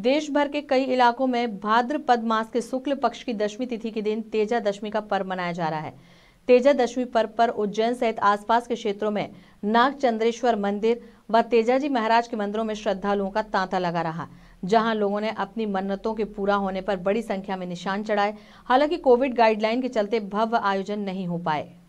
देश भर के कई इलाकों में भाद्रपद मास के शुक्ल पक्ष की दशमी तिथि के दिन तेजा दशमी का पर्व मनाया जा रहा है तेजा दशमी पर्व पर उज्जैन सहित आसपास के क्षेत्रों में नाग चंद्रेश्वर मंदिर व तेजाजी महाराज के मंदिरों में श्रद्धालुओं का तांता लगा रहा जहां लोगों ने अपनी मन्नतों के पूरा होने पर बड़ी संख्या में निशान चढ़ाए हालांकि कोविड गाइडलाइन के चलते भव्य आयोजन नहीं हो पाए